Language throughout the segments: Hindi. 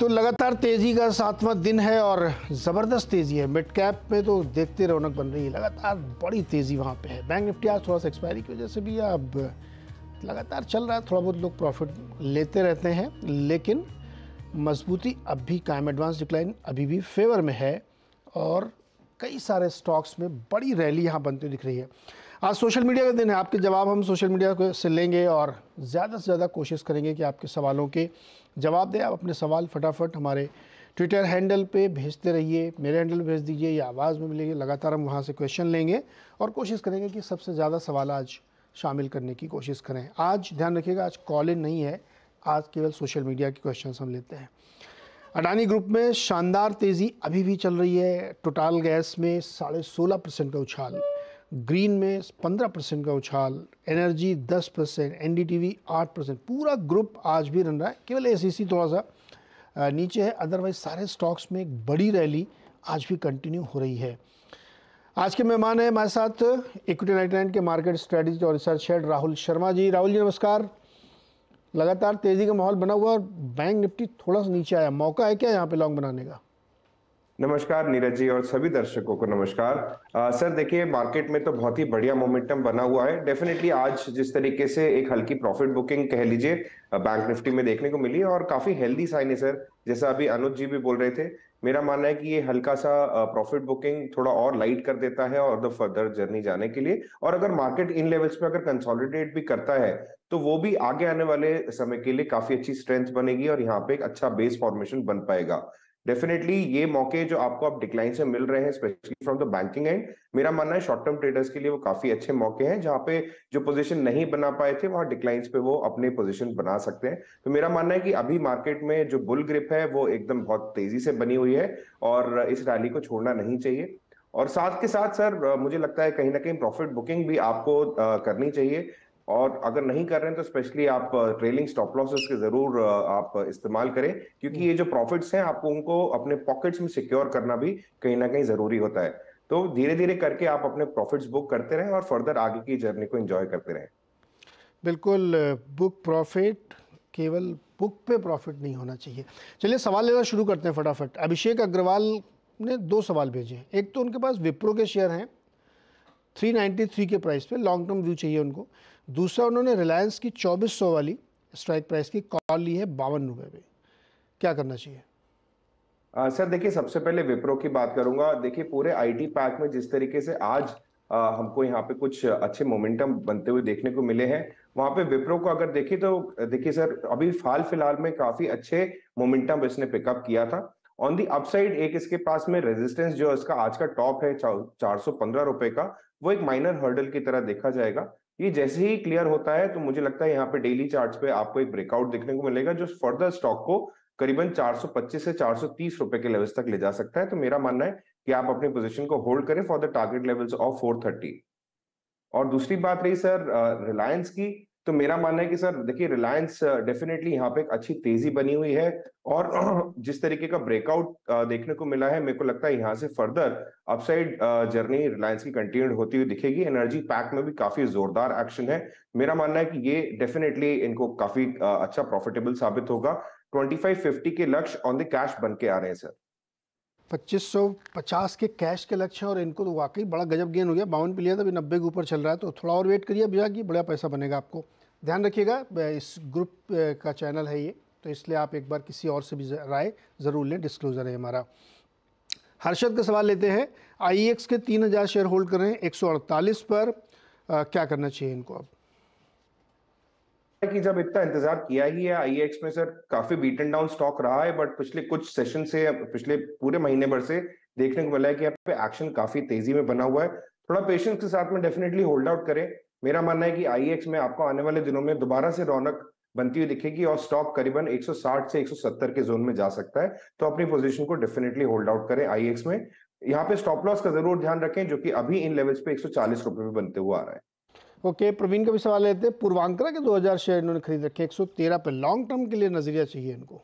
तो लगातार तेज़ी का सातवां दिन है और ज़बरदस्त तेज़ी है मिड कैप में तो देखते रौनक बन रही है लगातार बड़ी तेज़ी वहाँ पे है बैंक निफ्टी आज थोड़ा सा एक्सपायरी की वजह से भी अब लगातार चल रहा है थोड़ा बहुत लोग प्रॉफिट लेते रहते हैं लेकिन मजबूती अब भी कायम एडवांस डिक्लाइन अभी भी फेवर में है और कई सारे स्टॉक्स में बड़ी रैली यहाँ बनती दिख रही है आज सोशल मीडिया का दिन है आपके जवाब हम सोशल मीडिया से लेंगे और ज़्यादा से ज़्यादा कोशिश करेंगे कि आपके सवालों के जवाब दें आप अपने सवाल फटाफट हमारे ट्विटर हैंडल पे भेजते रहिए मेरे हैंडल भेज दीजिए या आवाज़ में मिलेगी लगातार हम वहाँ से क्वेश्चन लेंगे और कोशिश करेंगे कि सबसे ज़्यादा सवाल आज शामिल करने की कोशिश करें आज ध्यान रखिएगा आज कॉल इन नहीं है आज केवल सोशल मीडिया के क्वेश्चन हम लेते हैं अडानी ग्रुप में शानदार तेज़ी अभी भी चल रही है टोटाल गैस में साढ़े सोलह परसेंट का उछाल ग्रीन में 15 परसेंट का उछाल एनर्जी 10 परसेंट एन डी आठ परसेंट पूरा ग्रुप आज भी रन रहा है केवल ए थोड़ा सा नीचे है अदरवाइज सारे स्टॉक्स में एक बड़ी रैली आज भी कंटिन्यू हो रही है आज के मेहमान हैं हमारे साथ इक्विटी नाइट नाइन के मार्केट स्ट्रेटजी और रिसर्च हेड राहुल शर्मा जी राहुल जी नमस्कार लगातार तेजी का माहौल बना हुआ और बैंक निफ्टी थोड़ा सा नीचे आया मौका है क्या यहाँ पे लॉन्ग बनाने का नमस्कार नीरज जी और सभी दर्शकों को नमस्कार आ, सर देखिए मार्केट में तो बहुत ही बढ़िया मोमेंटम बना हुआ है डेफिनेटली आज जिस तरीके से एक हल्की प्रॉफिट बुकिंग कह लीजिए बैंक निफ्टी में देखने को मिली और काफी हेल्दी साइन है सर जैसा अभी अनुज जी भी बोल रहे थे मेरा मानना है कि ये हल्का सा प्रॉफिट बुकिंग थोड़ा और लाइट कर देता है और द फर्दर जर्नी जाने के लिए और अगर मार्केट इन लेवल्स पे अगर कंसोलिडेट भी करता है तो वो भी आगे आने वाले समय के लिए काफी अच्छी स्ट्रेंथ बनेगी और यहाँ पे एक अच्छा बेस फॉर्मेशन बन पाएगा डेफिनेटली ये मौके जो आपको आप डिक्लाइन से मिल रहे हैं specially from the banking and मेरा मानना है शॉर्ट टर्म ट्रेडर्स के लिए वो काफी अच्छे मौके हैं जहां पे जो पोजीशन नहीं बना पाए थे वहां डिक्लाइंस पे वो अपने पोजीशन बना सकते हैं तो मेरा मानना है कि अभी मार्केट में जो बुल ग्रिप है वो एकदम बहुत तेजी से बनी हुई है और इस रैली को छोड़ना नहीं चाहिए और साथ के साथ सर मुझे लगता है कहीं ना कहीं प्रॉफिट बुकिंग भी आपको करनी चाहिए और अगर नहीं कर रहे हैं तो स्पेशली आप ट्रेलिंग स्टॉप लॉसेस के जरूर आप इस्तेमाल करें क्योंकि ये जो प्रॉफिट्स हैं आपको उनको अपने पॉकेट्स में सिक्योर करना भी कहीं ना कहीं जरूरी होता है तो धीरे धीरे करके आप अपने प्रॉफिट्स बुक करते रहें और फर्दर आगे की जर्नी को इंजॉय करते रहें बिल्कुल बुक प्रॉफिट केवल बुक पे प्रॉफिट नहीं होना चाहिए चलिए सवाल लेना शुरू करते हैं फटाफट अभिषेक अग्रवाल ने दो सवाल भेजे हैं एक तो उनके पास विप्रो के शेयर हैं 393 के प्राइस पे लॉन्ग टर्म व्यू चाहिए उनको दूसरा उन्होंने रिलायंस की चौबीस सौ वाली स्ट्राइक प्राइस की कॉल ली है बावन रुपए में क्या करना चाहिए आ, सर देखिए सबसे पहले विप्रो की बात करूंगा देखिए पूरे आईटी पैक में जिस तरीके से आज आ, हमको यहाँ पे कुछ अच्छे मोमेंटम बनते हुए देखने को मिले हैं वहां पे विप्रो को अगर देखिए तो देखिए सर अभी फाल फिलहाल में काफी अच्छे मोमेंटम इसने पिकअप किया था ऑन दी अपसाइड एक इसके पास में रेजिस्टेंस जो इसका आज का टॉप है चार सौ पंद्रह रुपए का वो एक माइनर हर्डल की तरह देखा जाएगा ये जैसे ही क्लियर होता है तो मुझे लगता है यहाँ पे डेली चार्ट पे आपको एक ब्रेकआउट देखने को मिलेगा जो फर्दर स्टॉक को करीबन 425 से 430 रुपए के लेवल्स तक ले जा सकता है तो मेरा मानना है कि आप अपने पोजीशन को होल्ड करें for the target levels of 430 और दूसरी बात रही सर रिलायंस की तो मेरा मानना है कि सर देखिए रिलायंस डेफिनेटली uh, यहाँ पे एक अच्छी तेजी बनी हुई है और जिस तरीके का ब्रेकआउट uh, देखने को मिला है मेरे को लगता है यहाँ से फर्दर अपसाइड जर्नी रिलायंस की कंटिन्यूड होती हुई दिखेगी एनर्जी पैक में भी काफी जोरदार एक्शन है मेरा मानना है कि ये डेफिनेटली इनको काफी uh, अच्छा प्रॉफिटेबल साबित होगा ट्वेंटी फाइव फिफ्टी के लक्ष्य ऑन द कैश बन के आ रहे हैं सर 2550 के कैश के लक्ष्य और इनको तो वाकई बड़ा गजब गेन हो गया बावन पे लिया था अभी नब्बे के ऊपर चल रहा है तो थोड़ा और वेट करिए अभी कि बड़ा पैसा बनेगा आपको ध्यान रखिएगा इस ग्रुप का चैनल है ये तो इसलिए आप एक बार किसी और से भी राय ज़रूर लें डिस्क्लोज़र है हमारा हर्षद का सवाल लेते हैं आई e के तीन हज़ार शेयर होल्ड कर रहे हैं एक पर आ, क्या करना चाहिए इनको अब कि जब इतना इंतजार किया ही है आई e में सर काफी बीटन डाउन स्टॉक रहा है बट पिछले कुछ सेशन से पिछले पूरे महीने भर से देखने को मिला है कि पे एक्शन काफी तेजी में बना हुआ है थोड़ा पेशेंस के साथ में डेफिनेटली होल्ड आउट करें मेरा मानना है कि आई e में आपको आने वाले दिनों में दोबारा से रौनक बनती हुई दिखेगी और स्टॉक करीबन 160 से 170 के जोन में जा सकता है तो अपनी पोजीशन को डेफिनेटली होल्ड आउट करें आई e में यहाँ पे स्टॉप लॉस का जरूर ध्यान रखें जो कि अभी इन लेवल्स पे एक रुपए पे बनते हुए आ रहा है ओके okay, प्रवीण का भी सवाल लेते हैं पूर्वांकरा के 2000 शेयर इन्होंने खरीद रखे 113 पे लॉन्ग टर्म के लिए नजरिया चाहिए इनको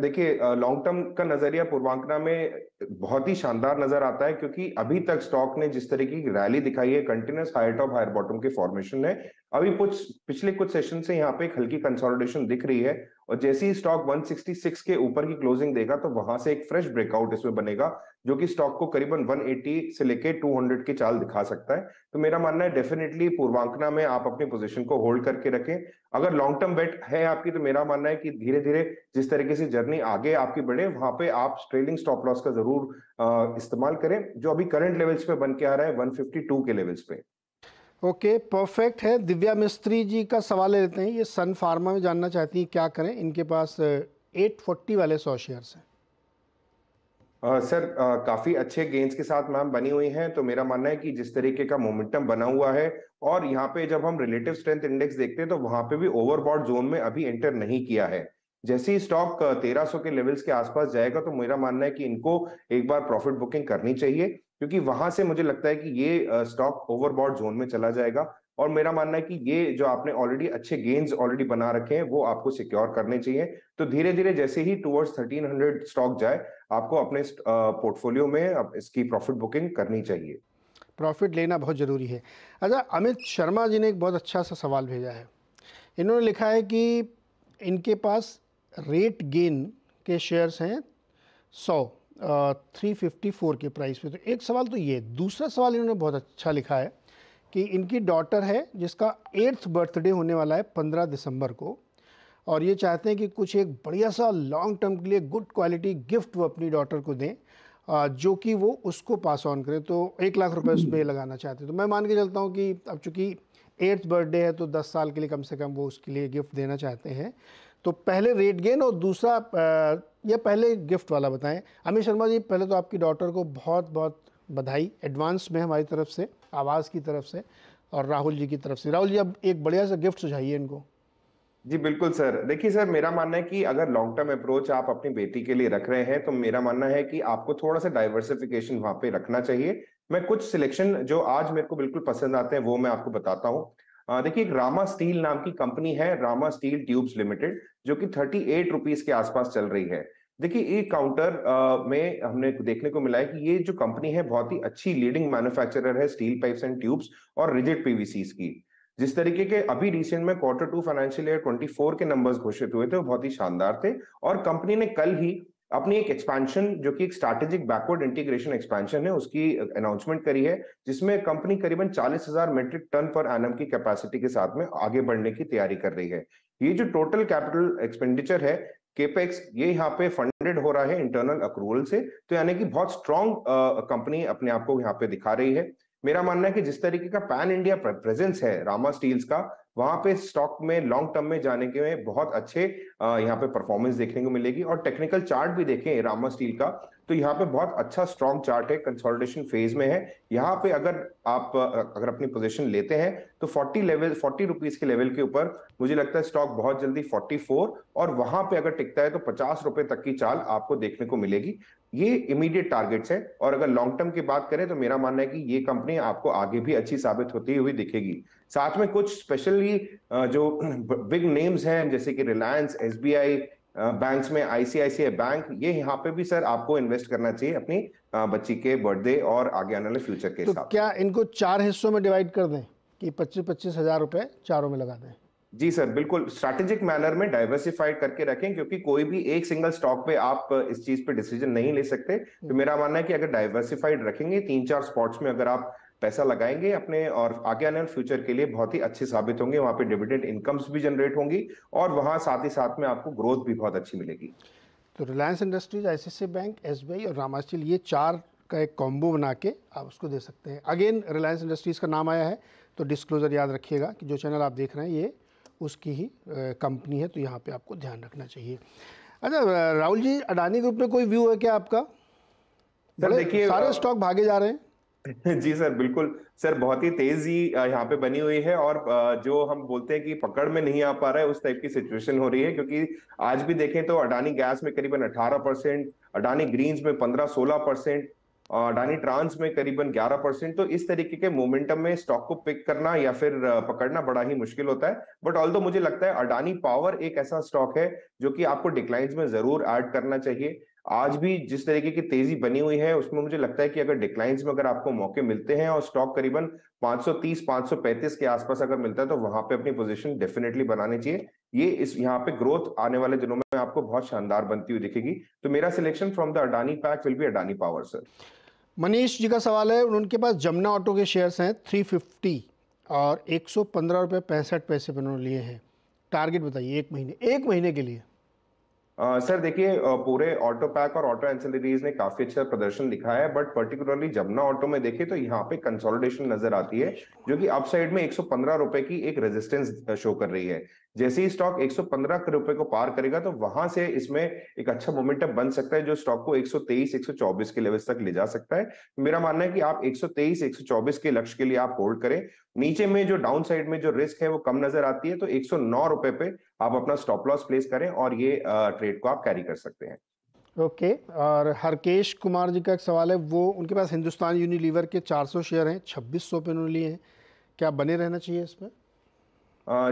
देखिए लॉन्ग टर्म का नजरिया पूर्वांकना में बहुत ही शानदार नजर आता है क्योंकि अभी तक स्टॉक ने जिस तरह की रैली दिखाई है continuous higher top higher bottom के फॉर्मेशन है अभी कुछ पिछले कुछ सेशन से यहाँ पे एक हल्की कंसोलिडेशन दिख रही है और जैसे ही स्टॉक 166 के ऊपर की क्लोजिंग देगा तो वहां से एक फ्रेश ब्रेकआउट इसमें बनेगा जो कि स्टॉक को करीबन 180 से लेके 200 की चाल दिखा सकता है तो मेरा मानना है डेफिनेटली पूर्वांकना में आप अपनी पोजीशन को होल्ड करके रखें अगर लॉन्ग टर्म वेट है आपकी तो मेरा मानना है कि धीरे धीरे जिस तरीके से जर्नी आगे आपकी बढ़े वहां पे आप ट्रेलिंग स्टॉप लॉस का जरूर इस्तेमाल करें जो अभी करंट लेवल्स पे बन के आ रहा है वन के लेवल्स पे ओके परफेक्ट है दिव्या मिस्त्री जी का सवाल ले लेते हैं ये सन फार्मा में जानना चाहती हैं क्या करें इनके पास 840 वाले सौ शेयर्स हैं सर uh, काफी अच्छे गेंस के साथ मैम बनी हुई हैं तो मेरा मानना है कि जिस तरीके का मोमेंटम बना हुआ है और यहाँ पे जब हम रिलेटिव स्ट्रेंथ इंडेक्स देखते हैं तो वहां पे भी ओवरबॉड जोन में अभी एंटर नहीं किया है जैसे ही स्टॉक 1300 के लेवल्स के आसपास जाएगा तो मेरा मानना है कि इनको एक बार प्रॉफिट बुकिंग करनी चाहिए क्योंकि वहां से मुझे लगता है कि ये स्टॉक ओवरबॉड जोन में चला जाएगा और मेरा मानना है कि ये जो आपने ऑलरेडी अच्छे गेंस ऑलरेडी बना रखे हैं वो आपको सिक्योर करने चाहिए तो धीरे धीरे जैसे ही टूवर्ड्स थर्टीन हंड्रेड स्टॉक जाए आपको अपने पोर्टफोलियो में इसकी प्रॉफिट बुकिंग करनी चाहिए प्रॉफिट लेना बहुत ज़रूरी है अच्छा अमित शर्मा जी ने एक बहुत अच्छा सा सवाल भेजा है इन्होंने लिखा है कि इनके पास रेट गेन के शेयर्स हैं सौ थ्री फिफ्टी फोर के प्राइस पे तो एक सवाल तो ये दूसरा सवाल इन्होंने बहुत अच्छा लिखा है कि इनकी डॉटर है जिसका एट्थ बर्थडे होने वाला है पंद्रह दिसंबर को और ये चाहते हैं कि कुछ एक बढ़िया सा लॉन्ग टर्म के लिए गुड क्वालिटी गिफ्ट वो अपनी डॉटर को दें जो कि वो उसको पास ऑन करें तो एक लाख रुपए उसमें लगाना चाहते हैं तो मैं मान के चलता हूँ कि अब चूँकि एट्थ बर्थडे है तो दस साल के लिए कम से कम वो उसके लिए गिफ्ट देना चाहते हैं तो पहले रेट गेन और दूसरा ये पहले गिफ्ट वाला बताएं अमित शर्मा जी पहले तो आपकी डॉटर को बहुत बहुत बधाई एडवांस में हमारी तरफ से आवाज़ की तरफ से और राहुल जी की तरफ से राहुल जी अब एक बढ़िया सा गिफ्ट सुझाइए इनको जी बिल्कुल सर देखिए सर मेरा मानना है कि अगर लॉन्ग टर्म अप्रोच आप अपनी बेटी के लिए रख रहे हैं तो मेरा मानना है कि आपको थोड़ा सा डाइवर्सिफिकेशन वहां पे रखना चाहिए मैं कुछ सिलेक्शन जो आज मेरे को बिल्कुल पसंद आते हैं वो मैं आपको बताता हूँ देखिए एक रामा स्टील नाम की कंपनी है रामा स्टील ट्यूब्स लिमिटेड जो कि थर्टी एट रुपीज के आसपास चल रही है देखिए एक काउंटर में हमने देखने को मिला है कि ये जो कंपनी है बहुत ही अच्छी लीडिंग मैन्युफैक्चरर है स्टील पाइप्स एंड ट्यूब्स और रिजिड पीवीसी की जिस तरीके के अभी रिसेंट में क्वार्टर टू फाइनेंशियल ईयर 24 के नंबर्स घोषित हुए थे वो बहुत ही शानदार थे और कंपनी ने कल ही अपनी एक एक्सपेंशन जो कि एक स्ट्रैटेजिक बैकवर्ड इंटीग्रेशन एक्सपेंशन है उसकी अनाउंसमेंट करी है जिसमें कंपनी करीबन 40,000 मेट्रिक टन पर एनम की कैपेसिटी के साथ में आगे बढ़ने की तैयारी कर रही है ये जो टोटल कैपिटल एक्सपेंडिचर है केपेक्स ये यहाँ पे फंडेड हो रहा है इंटरनल अक्रूवल से तो यानी कि बहुत स्ट्रॉन्ग कंपनी अपने आप को यहाँ पे दिखा रही है मेरा मानना है कि जिस तरीके का पैन इंडिया प्रेजेंस है रामा स्टील्स का वहां पे स्टॉक में लॉन्ग टर्म में जाने के में बहुत अच्छे यहाँ पे परफॉर्मेंस देखने को मिलेगी और टेक्निकल चार्ट भी देखें रामा स्टील का तो यहाँ पे बहुत अच्छा स्ट्रॉन्ग चार्ट है कंसोलिडेशन फेज में है यहाँ पे अगर आप अगर अपनी पोजीशन लेते हैं तो 40 लेवल 40 रुपीस के लेवल के ऊपर मुझे लगता है स्टॉक बहुत जल्दी 44 और वहां पे अगर टिकता है तो पचास रुपए तक की चाल आपको देखने को मिलेगी ये इमीडिएट टारगेट्स है और अगर लॉन्ग टर्म की बात करें तो मेरा मानना है कि ये कंपनी आपको आगे भी अच्छी साबित होती हुई दिखेगी साथ में कुछ स्पेशली जो बिग नेम्स हैं जैसे कि रिलायंस एसबीआई बैंक्स में आईसीआईसीआई बैंक ये यहाँ पे भी सर आपको इन्वेस्ट करना चाहिए अपनी बच्ची के बर्थडे और आगे आने वाले फ्यूचर के तो क्या इनको चार हिस्सों में डिवाइड कर दें कि पच्चीस पच्चीस हजार रुपए चारों में लगा दें जी सर बिल्कुल स्ट्रेटेजिक मैनर में डाइवर्सिफाइड करके रखें क्योंकि कोई भी एक सिंगल स्टॉक पे आप इस चीज पे डिसीजन नहीं ले सकते तो हम्म। मेरा मानना है कि अगर डाइवर्सिफाइड रखेंगे तीन चार स्पॉट्स में अगर आप पैसा लगाएंगे अपने और आगे आने वाले फ्यूचर के लिए बहुत ही अच्छे साबित होंगे वहां पे डिविडेंड इनकम्स भी जनरेट होंगी और वहाँ साथ ही साथ में आपको ग्रोथ भी बहुत अच्छी मिलेगी तो रिलायंस इंडस्ट्रीज आई बैंक एस और रामाचिल ये चार का एक कॉम्बो बना के आप उसको दे सकते हैं अगेन रिलायंस इंडस्ट्रीज़ का नाम आया है तो डिस्क्लोज़र याद रखिएगा कि जो चैनल आप देख रहे हैं ये उसकी ही कंपनी है तो यहाँ पे आपको ध्यान रखना चाहिए अच्छा राहुल जी अडानी ग्रुप में कोई व्यू है क्या आपका देखिए सारे स्टॉक भागे जा रहे हैं जी सर बिल्कुल सर बहुत ही तेजी यहाँ पे बनी हुई है और जो हम बोलते हैं कि पकड़ में नहीं आ पा रहा है उस टाइप की सिचुएशन हो रही है क्योंकि आज भी देखें तो अडानी गैस में करीबन 18 परसेंट अडानी ग्रीन्स में 15-16 परसेंट अडानी ट्रांस में करीबन 11 परसेंट तो इस तरीके के मोमेंटम में स्टॉक को पिक करना या फिर पकड़ना बड़ा ही मुश्किल होता है बट ऑल मुझे लगता है अडानी पावर एक ऐसा स्टॉक है जो कि आपको डिक्लाइंस में जरूर ऐड करना चाहिए आज भी जिस तरीके की तेजी बनी हुई है उसमें मुझे लगता है कि अगर डिक्लाइंस में अगर आपको मौके मिलते हैं और स्टॉक करीबन 530 535 के आसपास अगर मिलता है तो वहां पे अपनी पोजीशन डेफिनेटली बनानी चाहिए ये इस यहाँ पे ग्रोथ आने वाले दिनों में आपको बहुत शानदार बनती हुई दिखेगी तो मेरा selection from the Adani pack will be Adani power sir Manish ji का सवाल है उनके पास जमुना ऑटो के शेयर्स हैं थ्री और एक सौ पंद्रह रुपये पैंसठ पैसे पर उन्होंने लिए हैं टारगेट बताइए एक महीने एक महीने के लिए सर देखिए पूरे ऑटो पैक और ऑटो एंसिलरीज ने काफी अच्छा प्रदर्शन दिखाया है बट पर्टिकुलरली जमुना ऑटो में देखिए तो यहाँ पे कंसोलिडेशन नजर आती है जो कि में एक सौ पंद्रह रुपए की एक रेजिस्टेंस शो कर रही है जैसे ही स्टॉक 115 के रुपए को पार करेगा तो वहां से इसमें एक अच्छा मोमेंटम बन सकता है जो स्टॉक को 123 124 के लेवल तक ले जा सकता है मेरा मानना है कि आप 123 124 के लक्ष्य के लिए आप होल्ड करें नीचे में जो डाउन साइड में जो रिस्क है वो कम नजर आती है तो एक रुपए पे आप अपना स्टॉप लॉस प्लेस करें और ये ट्रेड को आप कैरी कर सकते हैं ओके okay. और हरकेश कुमार जी का एक सवाल है वो उनके पास हिंदुस्तान यूनिलीवर के 400 शेयर हैं 2600 पे उन्होंने लिए हैं क्या बने रहना चाहिए इसमें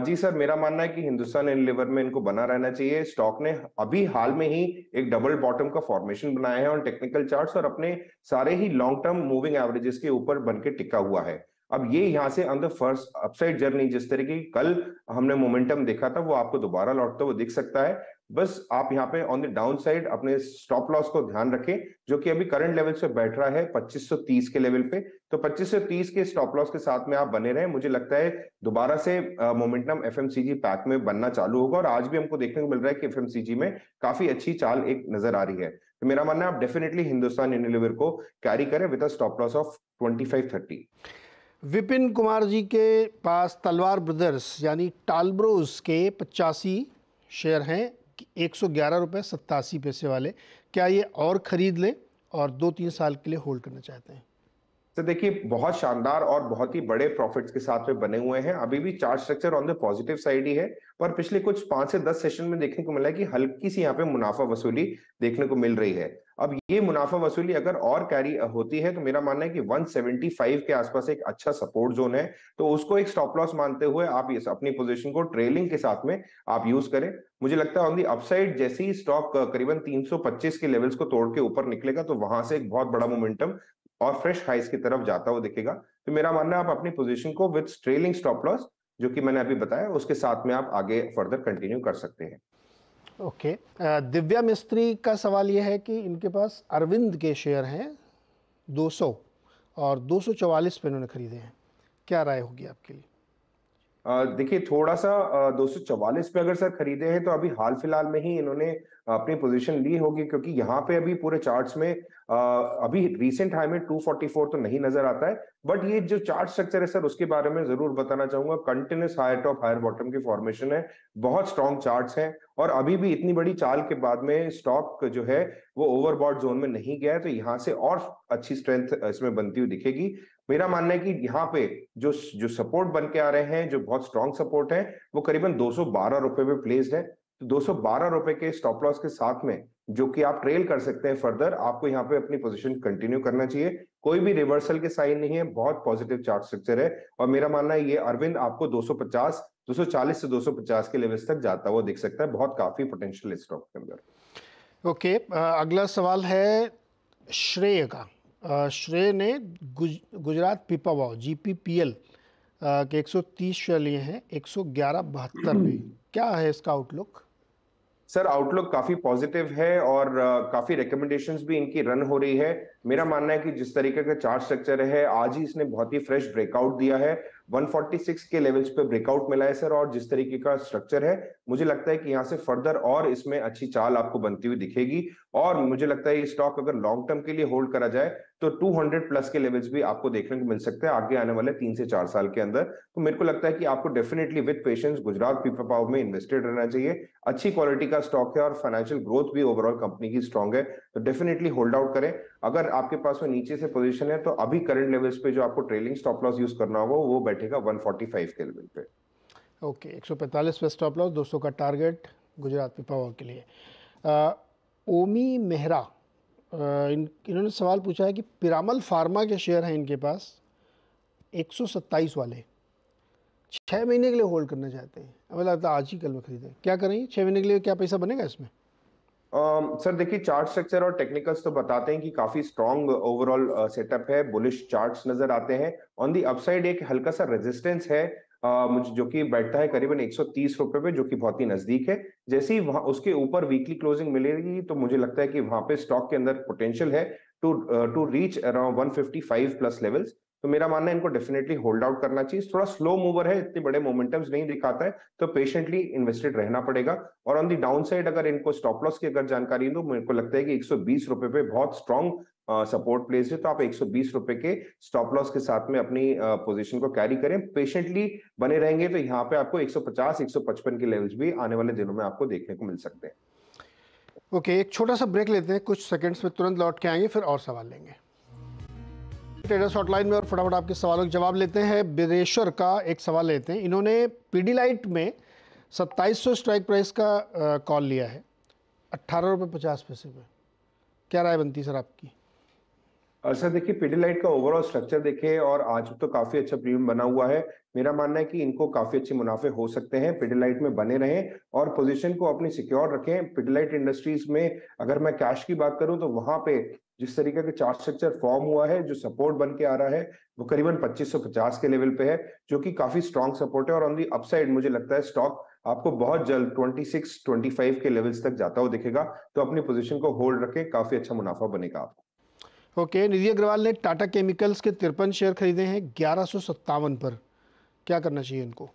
जी सर मेरा मानना है कि हिंदुस्तान लेवर में इनको बना रहना चाहिए स्टॉक ने अभी हाल में ही एक डबल बॉटम का फॉर्मेशन बनाया है और टेक्निकल चार्ट्स और अपने सारे ही लॉन्ग टर्म मूविंग एवरेजेस के ऊपर बन के टिका हुआ है अब ये यहाँ से on the first upside journey जिस तरह की कल हमने मोमेंटम देखा था वो आपको दोबारा लौटता हुआ दिख सकता है बस आप यहाँ पे ऑन द डाउन साइड अपने स्टॉप लॉस को ध्यान रखें जो कि अभी करंट लेवल से बैठ रहा है 2530 के लेवल पे तो 2530 के स्टॉप लॉस के साथ में आप बने रहें मुझे लगता है दोबारा से मोमेंटम एफएमसीजी पैक में बनना चालू होगा और आज भी हमको देखने को मिल रहा है कि एफ में काफी अच्छी चाल एक नजर आ रही है तो मेरा मानना है आप डेफिनेटली हिंदुस्तान यूनिलीवर को कैरी करें with stop loss of twenty Vipin Kumar ji के पास तलवार ब्रदर्स यानी टालब्रोज के पचासी शेयर हैं एक सौ ग्यारह रुपये सत्तासी पैसे वाले क्या ये और ख़रीद लें और दो तीन साल के लिए होल्ड करना चाहते हैं तो देखिए बहुत शानदार और बहुत ही बड़े प्रॉफिट्स के साथ में बने हुए हैं अभी भी chart structure on the positive side ही है पर पिछले कुछ पांच से दस सेशन में देखने को मिला है कि हल्की सी यहाँ पे मुनाफा वसूली देखने को मिल रही है अब ये मुनाफा वसूली अगर और कैरी होती है तो मेरा मानना है कि 175 के आसपास एक अच्छा सपोर्ट जोन है तो उसको एक स्टॉप लॉस मानते हुए आप इस अपनी पोजीशन को ट्रेलिंग के साथ में आप यूज करें मुझे लगता है ऑन दी अपसाइड जैसे ही स्टॉक करीबन 325 के लेवल्स को तोड़ के ऊपर निकलेगा तो वहां से एक बहुत बड़ा मोमेंटम और फ्रेश हाइस की तरफ जाता हुआ दिखेगा तो मेरा मानना है आप अपनी पोजीशन को विद ट्रेलिंग स्टॉप लॉस जो कि मैंने अभी बताया उसके साथ में आप आगे फर्दर कंटिन्यू कर सकते हैं ओके okay. दिव्या मिस्त्री का सवाल यह है कि इनके पास अरविंद के शेयर हैं 200 और 244 पे इन्होंने खरीदे हैं क्या राय होगी आपके लिए देखिए थोड़ा सा दो पे अगर सर खरीदे हैं तो अभी हाल फिलहाल में ही इन्होंने अपनी पोजीशन ली होगी क्योंकि यहाँ पे अभी पूरे चार्ट्स में अभी रिसेंट हाई में 244 तो नहीं नजर आता है बट ये जो चार्ट स्ट्रक्चर है सर उसके बारे में जरूर बताना चाहूंगा continuous higher top higher bottom की फॉर्मेशन है बहुत स्ट्रॉन्ग चार्ट है और अभी भी इतनी बड़ी चाल के बाद में स्टॉक जो है वो ओवरबॉड जोन में नहीं गया है तो यहाँ से और अच्छी स्ट्रेंथ इसमें बनती हुई दिखेगी मेरा मानना है कि यहाँ पे जो जो सपोर्ट बन के आ रहे हैं जो बहुत स्ट्रांग सपोर्ट है वो करीबन दो रुपए में प्लेस्ड है तो दो रुपए के स्टॉप लॉस के साथ में जो कि आप ट्रेल कर सकते हैं फर्दर आपको यहाँ पे अपनी पोजीशन कंटिन्यू करना चाहिए कोई भी रिवर्सल के साइन नहीं है बहुत पॉजिटिव चार्ट स्ट्रक्चर है और मेरा मानना है ये अरविंद आपको 250 240 से 250 के लेवल तक जाता हुआ दिख सकता है बहुत काफी पोटेंशियल स्टॉक के अंदर ओके अगला सवाल है श्रेय का श्रेय ने गुज Gujarat Pipavav G P P L के एक सौ तीस शेयर लिए हैं एक सौ ग्यारह बहत्तर में हम्म। क्या है इसका आउटलुक सर आउटलुक काफी पॉजिटिव है और काफी रिकमेंडेशंस भी इनकी रन हो रही है मेरा मानना है कि जिस तरीके का चार्ट स्ट्रक्चर है आज ही इसने बहुत ही फ्रेश ब्रेकआउट दिया है 146 के लेवल्स पे ब्रेकआउट मिला है सर और जिस तरीके का स्ट्रक्चर है मुझे लगता है कि यहाँ से फर्दर और इसमें अच्छी चाल आपको बनती हुई दिखेगी और मुझे लगता है ये स्टॉक अगर लॉन्ग टर्म के लिए होल्ड करा जाए तो 200 प्लस के लेवल्स भी आपको देखने को मिल सकते हैं आगे आने वाले तीन से चार साल के अंदर तो मेरे को लगता है कि आपको डेफिनेटली विथ पेशेंस गुजरात पीपा पाव में इन्वेस्टेड रहना चाहिए अच्छी क्वालिटी का स्टॉक है और फाइनेंशियल ग्रोथ भी ओवरऑल कंपनी की स्ट्रॉन्ग है तो डेफिनेटली होल्ड आउट करें अगर आपके पास वो नीचे से पोजीशन है तो अभी करंट लेवल्स पे जो आपको ट्रेलिंग स्टॉप लॉस यूज करना होगा वो बैठेगा 145 के लेवल पे ओके okay, 145 पे स्टॉप लॉस 200 का टारगेट गुजरात पावर के लिए आ, ओमी मेहरा इन, इन्होंने सवाल पूछा है कि पिरामल फार्मा के शेयर हैं इनके पास एक वाले छः महीने के लिए होल्ड करना चाहते हैं अब लगता आज ही कल में खरीदें क्या करेंगे छः महीने के लिए क्या पैसा बनेगा इसमें सर um, देखिए चार्ट स्ट्रक्चर और टेक्निकल्स तो बताते हैं कि काफी स्ट्रॉन्ग ओवरऑल सेटअप है बुलिश चार्ट्स नजर आते हैं ऑन दी अपसाइड एक हल्का सा रेजिस्टेंस है uh, मुझे जो कि बैठता है करीबन एक रुपए पे जो कि बहुत ही नजदीक है जैसे ही वहां उसके ऊपर वीकली क्लोजिंग मिलेगी तो मुझे लगता है कि वहां पे स्टॉक के अंदर पोटेंशियल है to to reach around 155 plus levels तो मेरा मानना है इनको डेफिनेटली होल्ड आउट करना चाहिए थोड़ा स्लो मूवर है इतने बड़े मोमेंटम्स नहीं दिखाता है तो पेशेंटली इन्वेस्टेड रहना पड़ेगा और ऑन दी डाउन साइड अगर इनको स्टॉप लॉस की अगर जानकारी दो मेरे को लगता है कि एक रुपए पे बहुत स्ट्रॉन्ग सपोर्ट uh, प्लेस है तो आप एक रुपए के स्टॉप लॉस के साथ में अपनी पोजीशन uh, को कैरी करें पेशेंटली बने रहेंगे तो यहाँ पे आपको 150 पचास के लेवल्स भी आने वाले दिनों में आपको देखने को मिल सकते हैं ओके okay, एक छोटा सा ब्रेक लेते हैं कुछ सेकंड्स में तुरंत लौट के आएंगे फिर और सवाल लेंगे ट्रेडर्स हॉटलाइन में और फटाफट आपके सवालों के जवाब लेते हैं बिरेश्वर का एक सवाल लेते हैं इन्होंने पीडीलाइट में 2700 स्ट्राइक प्राइस का कॉल लिया है अट्ठारह रुपये पचास पैसे पर क्या राय बनती है सर आपकी सर देखिए पीडीलाइट का ओवरऑल स्ट्रक्चर देखे और आज तो काफी अच्छा प्रीमियम बना हुआ है मेरा मानना है कि इनको काफी अच्छे मुनाफे हो सकते हैं पिडलाइट में बने रहें और पोजीशन को अपनी सिक्योर रखें पिडलाइट इंडस्ट्रीज में अगर मैं कैश की बात करूं तो वहां पे जिस तरीके का चार्ट स्ट्रक्चर फॉर्म हुआ है जो सपोर्ट बन के आ रहा है वो करीबन 2550 के लेवल पे है जो कि काफी स्ट्रॉन्ग सपोर्ट है और ऑन दी अपसाइड मुझे लगता है स्टॉक आपको बहुत जल्द 26 25 के लेवल्स तक जाता हुआ दिखेगा तो अपनी पोजीशन को होल्ड रखे काफी अच्छा मुनाफा बनेगा आपको ओके निधि अग्रवाल ने टाटा केमिकल्स के तिरपन शेयर खरीदे हैं ग्यारह पर क्या करना चाहिए इनको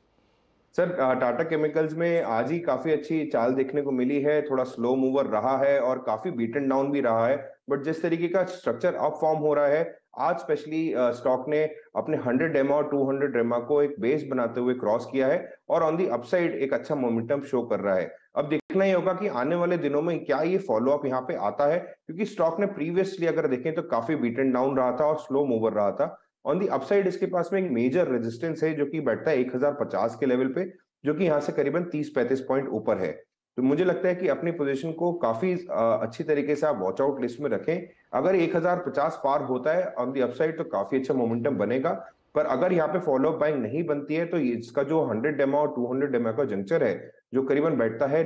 सर टाटा केमिकल्स में आज ही काफी अच्छी चाल देखने को मिली है थोड़ा स्लो मूवर रहा है और काफी बीटन डाउन भी रहा है बट जिस तरीके का स्ट्रक्चर अप फॉर्म हो रहा है आज स्पेशली स्टॉक ने अपने 100 डेमा और 200 डेमा को एक बेस बनाते हुए क्रॉस किया है और ऑन दी अपसाइड एक अच्छा मोमेंटम शो कर रहा है अब देखना ही होगा कि आने वाले दिनों में क्या ये फॉलोअप यहाँ पे आता है क्योंकि स्टॉक ने प्रीवियसली अगर देखें तो काफी बीटन डाउन रहा था और स्लो मूवर रहा था ऑन दी अपसाइड इसके पास में एक मेजर रेजिस्टेंस है जो कि बैठता है पचास के लेवल पे जो कि यहाँ से करीबन 30-35 पॉइंट ऊपर है तो मुझे लगता है कि अपनी पोजीशन को काफी अच्छी तरीके से आप वॉच आउट लिस्ट में रखें अगर 1050 पार होता है ऑन दी अपसाइड तो काफी अच्छा मोमेंटम बनेगा पर अगर यहाँ पे फॉलो अप बाइंग नहीं बनती है तो इसका जो 100 डेमा और 200 डेमा का जंक्चर है जो करीबन बैठता है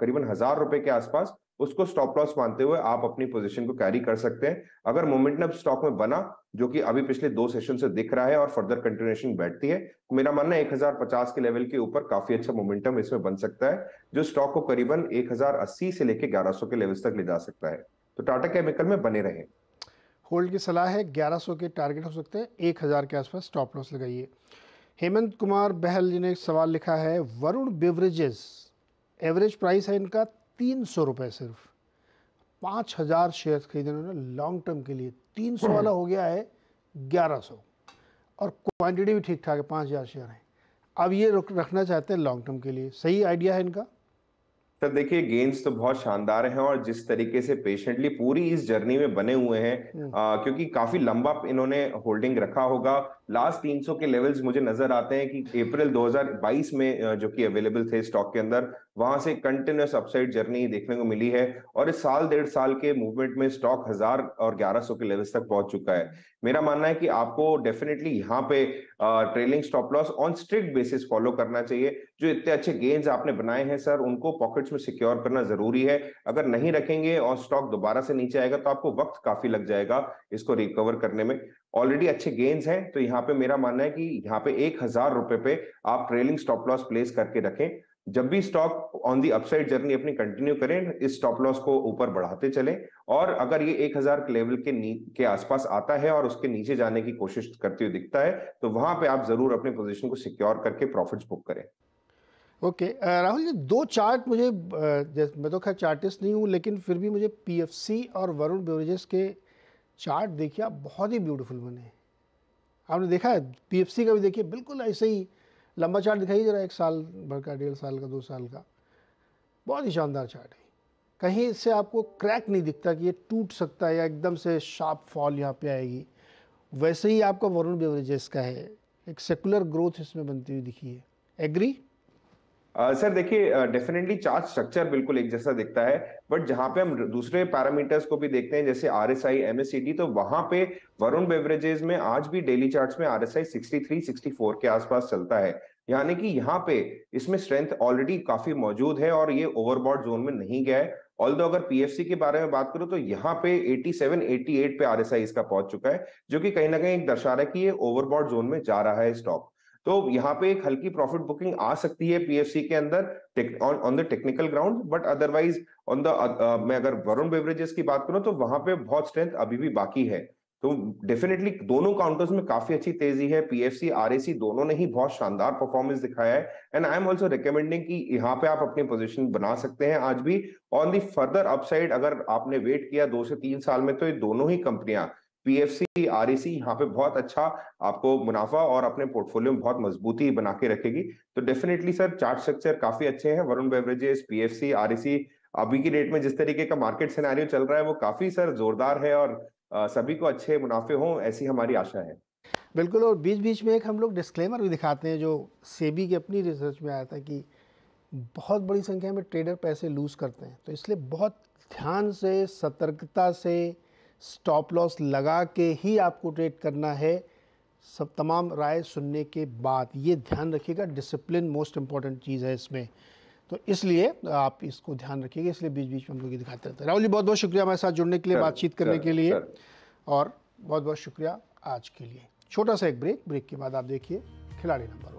करीबन हजार रुपए के आसपास उसको स्टॉप लॉस मानते हुए आप अपनी पोजीशन को कैरी कर सकते हैं अगर मोमेंटम स्टॉक में बना जो कि अभी पिछले दो सेशन से दिख रहा है और फर्दर कंटिन्यूशन बैठती है मेरा मानना है 1050 के लेवल के ऊपर काफी अच्छा मोमेंटम इसमें बन सकता है जो स्टॉक को करीबन 1080 से लेकर 1100 के लेवल तक ले जा सकता है तो टाटा केमिकल में बने रहे होल्ड की सलाह है 1100 के टारगेट हो सकते हैं 1000 के आसपास स्टॉप लॉस लगाइए हेमंत कुमार बहल जी ने एक सवाल लिखा है वरुण बेवरेजेस एवरेज प्राइस है इनका तीन सौ रुपए सिर्फ पांच हज़ार शेयर खरीदे उन्होंने लॉन्ग टर्म के लिए तीन सौ hmm. वाला हो गया है ग्यारह सौ और क्वांटिटी भी ठीक ठाक है पांच हज़ार शेयर है अब ये रखना चाहते हैं लॉन्ग टर्म के लिए सही आइडिया है इनका सर देखिए गेंस तो बहुत शानदार हैं और जिस तरीके से पेशेंटली पूरी इस जर्नी में बने हुए हैं hmm. क्योंकि काफी लंबा इन्होंने होल्डिंग रखा होगा लास्ट 300 के लेवल्स मुझे नजर आते हैं कि अप्रैल 2022 में जो कि अवेलेबल थे स्टॉक के अंदर वहां से कंटिन्यूस अपसाइड जर्नी देखने को मिली है और इस साल डेढ़ साल के मूवमेंट में स्टॉक हजार और ग्यारह सौ के लेवल्स तक पहुंच चुका है मेरा मानना है कि आपको डेफिनेटली यहाँ पे trailing stop loss on strict basis follow करना चाहिए जो इतने अच्छे गेन्स आपने बनाए हैं सर उनको पॉकेट्स में सिक्योर करना जरूरी है अगर नहीं रखेंगे और स्टॉक दोबारा से नीचे आएगा तो आपको वक्त काफी लग जाएगा इसको रिकवर करने में ऑलरेडी अच्छे गेन्स हैं तो यहाँ पे मेरा मानना है कि यहाँ पे एक हजार रुपए पे आप ट्रेलिंग स्टॉप लॉस प्लेस करके रखें जब भी stock on the upside journey अपनी कंटिन्यू करें इस स्टॉप लॉस को ऊपर बढ़ाते चलें और अगर ये एक 1000 लेवल के नी, के आसपास आता है और उसके नीचे जाने की कोशिश करते हुए दिखता है तो वहां पे आप जरूर अपने पोजीशन को सिक्योर करके प्रॉफिट्स बुक करें ओके okay, राहुल जी दो चार्ट मुझे मैं तो खैर चार्टिस्ट नहीं हूँ लेकिन फिर भी मुझे पीएफसी और वरुण बेवरेजेस के चार्ट देखिए आप बहुत ही ब्यूटीफुल बने आपने देखा है पीएफसी का भी देखिए बिल्कुल ऐसे ही लंबा चार्ट दिखाई जरा एक साल भर का डेढ़ साल का दो साल का बहुत ही शानदार चार्ट है कहीं इससे आपको क्रैक नहीं दिखता कि ये टूट सकता है या एकदम से शार्प फॉल यहाँ पे आएगी वैसे ही आपका वरुण बेवरेजेस का है एक सेकुलर ग्रोथ इसमें बनती हुई दिखी है एग्री सर देखिए डेफिनेटली चार्ज स्ट्रक्चर बिल्कुल एक जैसा दिखता है बट जहां पे हम दूसरे पैरामीटर्स को भी देखते हैं जैसे R S I M S C D तो वहां पे वरुण बेवरेजेस में आज भी डेली चार्ज में R S I sixty three sixty four के आसपास चलता है यानी कि यहाँ पे इसमें स्ट्रेंथ ऑलरेडी काफी मौजूद है और ये ओवरबॉड जोन में नहीं गया है ऑल दो अगर पीएफसी के बारे में बात करो तो यहाँ पे 87, 88 पे आरएसआई इसका पहुंच चुका है जो कि कहीं ना कहीं एक दर्शा रहा है कि ये ओवरबॉड जोन में जा रहा है स्टॉक तो यहाँ पे एक हल्की प्रॉफिट बुकिंग आ सकती है पीएफसी के अंदर on the technical ground but otherwise on the मैं अगर वरुण बेवरेजेस की बात करूं तो वहां पे बहुत स्ट्रेंथ अभी भी बाकी है तो डेफिनेटली दोनों काउंटर्स में काफी अच्छी तेजी है पीएफसी आरएसी दोनों ने ही बहुत शानदार परफॉर्मेंस दिखाया है and I am also recommending कि यहाँ पे आप अपनी पोजीशन बना सकते हैं आज भी ऑन दी फर्दर अपसाइड अगर आपने वेट किया दो से तीन साल में तो ये दोनों ही कंपनियां पीएफसी आरएसी e यहाँ पे बहुत अच्छा आपको मुनाफा और अपने पोर्टफोलियो में बहुत मजबूती बना के रखेगी तो डेफिनेटली सर चार्ट स्ट्रक्चर काफी अच्छे हैं वरुण बेवरेजेस पीएफसी आरएसी अभी की डेट में जिस तरीके का मार्केट सिनेरियो चल रहा है वो काफी सर जोरदार है और सभी को अच्छे मुनाफे हों ऐसी हमारी आशा है बिल्कुल और बीच बीच में एक हम लोग डिस्क्लेमर भी दिखाते हैं जो सेबी के अपनी रिसर्च में आया था कि बहुत बड़ी संख्या में ट्रेडर पैसे लूज़ करते हैं तो इसलिए बहुत ध्यान से सतर्कता से स्टॉप लॉस लगा के ही आपको ट्रेड करना है सब तमाम राय सुनने के बाद ये ध्यान रखिएगा डिसिप्लिन मोस्ट इम्पॉर्टेंट चीज़ है इसमें तो इसलिए आप इसको ध्यान रखिएगा इसलिए बीच बीच में हम लोग दिखाते रहते हैं राहुल जी बहुत बहुत शुक्रिया हमारे साथ जुड़ने के लिए बातचीत करने के लिए और बहुत बहुत शुक्रिया आज के लिए छोटा सा एक ब्रेक ब्रेक के बाद आप देखिए खिलाड़ी नंबर